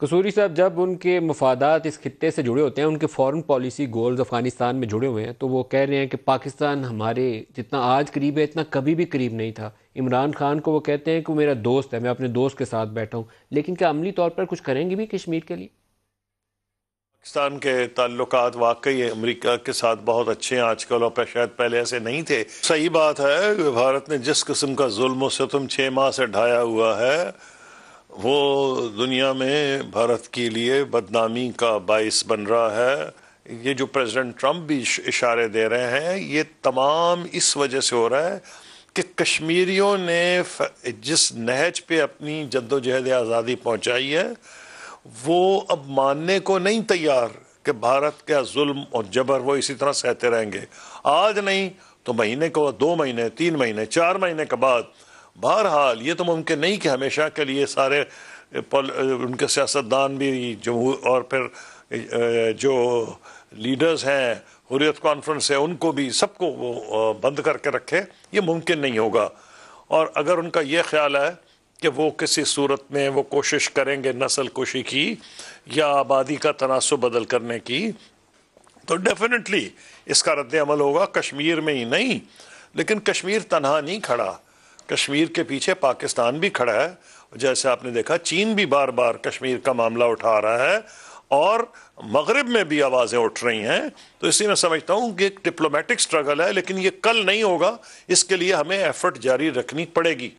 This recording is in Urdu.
قصوری صاحب جب ان کے مفادات اس خطے سے جڑے ہوتے ہیں ان کے فورن پالیسی گولز افغانستان میں جڑے ہوئے ہیں تو وہ کہہ رہے ہیں کہ پاکستان ہمارے جتنا آج قریب ہے اتنا کبھی بھی قریب نہیں تھا عمران خان کو وہ کہتے ہیں کہ میرا دوست ہے میں اپنے دوست کے ساتھ بیٹھا ہوں لیکن کیا عملی طور پر کچھ کریں گے بھی کشمیر کے لیے پاکستان کے تعلقات واقعی امریکہ کے ساتھ بہت اچھے ہیں آج کل اور شاید پہلے ایسے نہیں تھے صحیح بات ہے بھارت نے جس قسم کا ظلم و ستم چھ ماہ سے ڈھایا ہوا ہے وہ دنیا میں بھارت کے لیے بدنامی کا باعث بن رہا ہے یہ جو پریزیڈنٹ ٹرمپ بھی اشارے دے رہے ہیں یہ تمام اس وجہ سے ہو رہا ہے کہ کشمیریوں نے جس نہج پہ اپنی جد و جہد آزادی پہنچائی ہے وہ اب ماننے کو نہیں تیار کہ بھارت کا ظلم اور جبر وہ اسی طرح سہتے رہیں گے آج نہیں تو مہینے کو دو مہینے تین مہینے چار مہینے کے بعد بہرحال یہ تو ممکن نہیں کہ ہمیشہ کے لیے سارے ان کے سیاستدان بھی جمہور اور پھر جو لیڈرز ہیں حریت کانفرنس ہے ان کو بھی سب کو وہ بند کر کے رکھے یہ ممکن نہیں ہوگا اور اگر ان کا یہ خیال ہے کہ وہ کسی صورت میں وہ کوشش کریں گے نسل کشی کی یا آبادی کا تناسب بدل کرنے کی تو ڈیفینیٹلی اس کا رد عمل ہوگا کشمیر میں ہی نہیں لیکن کشمیر تنہا نہیں کھڑا کشمیر کے پیچھے پاکستان بھی کھڑا ہے جیسے آپ نے دیکھا چین بھی بار بار کشمیر کا معاملہ اٹھا رہا ہے اور مغرب میں بھی آوازیں اٹھ رہی ہیں تو اسی میں سمجھتا ہوں کہ ایک ڈپلومیٹک سٹرگل ہے لیکن یہ کل نہیں ہوگا اس کے لیے ہمیں ایفرٹ جاری رکھنی پڑے گی